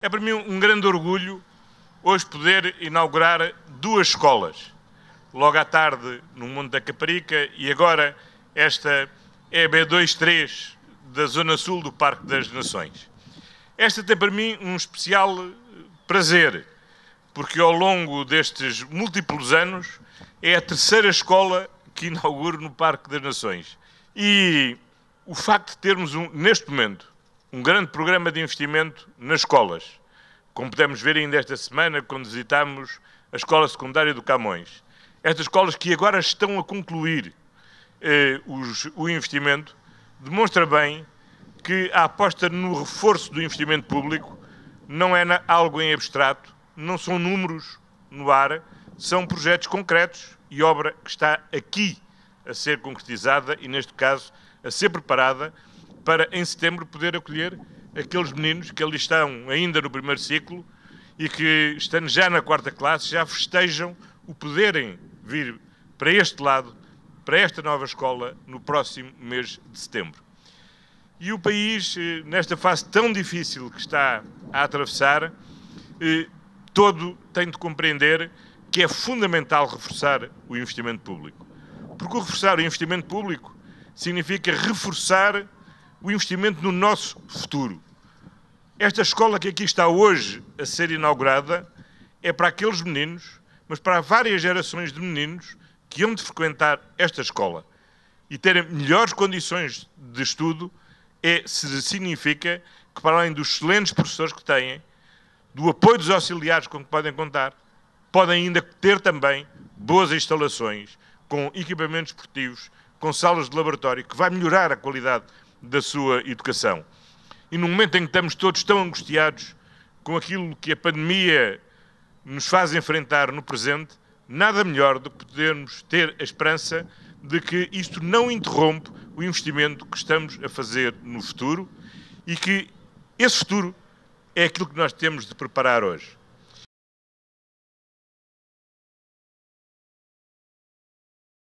É para mim um grande orgulho hoje poder inaugurar duas escolas. Logo à tarde, no Monte da Caparica, e agora esta EB23 da Zona Sul do Parque das Nações. Esta tem para mim um especial eh, prazer, porque ao longo destes múltiplos anos é a terceira escola que inauguro no Parque das Nações. E o facto de termos, um, neste momento, um grande programa de investimento nas escolas, como pudemos ver ainda esta semana quando visitámos a Escola Secundária do Camões. Estas escolas que agora estão a concluir eh, os, o investimento demonstra bem que a aposta no reforço do investimento público não é na, algo em abstrato, não são números no ar, são projetos concretos e obra que está aqui a ser concretizada e, neste caso, a ser preparada para em setembro poder acolher aqueles meninos que ali estão ainda no primeiro ciclo e que, estando já na quarta classe, já festejam o poderem vir para este lado, para esta nova escola, no próximo mês de setembro. E o país, eh, nesta fase tão difícil que está a atravessar, eh, todo tem de compreender que é fundamental reforçar o investimento público. Porque reforçar o investimento público significa reforçar o investimento no nosso futuro. Esta escola que aqui está hoje a ser inaugurada é para aqueles meninos, mas para várias gerações de meninos que hão de frequentar esta escola e terem melhores condições de estudo é, significa que, para além dos excelentes professores que têm, do apoio dos auxiliares com que podem contar, podem ainda ter também boas instalações, com equipamentos esportivos, com salas de laboratório, que vai melhorar a qualidade da sua educação. E num momento em que estamos todos tão angustiados com aquilo que a pandemia nos faz enfrentar no presente, nada melhor do que podermos ter a esperança de que isto não interrompe o investimento que estamos a fazer no futuro e que esse futuro é aquilo que nós temos de preparar hoje.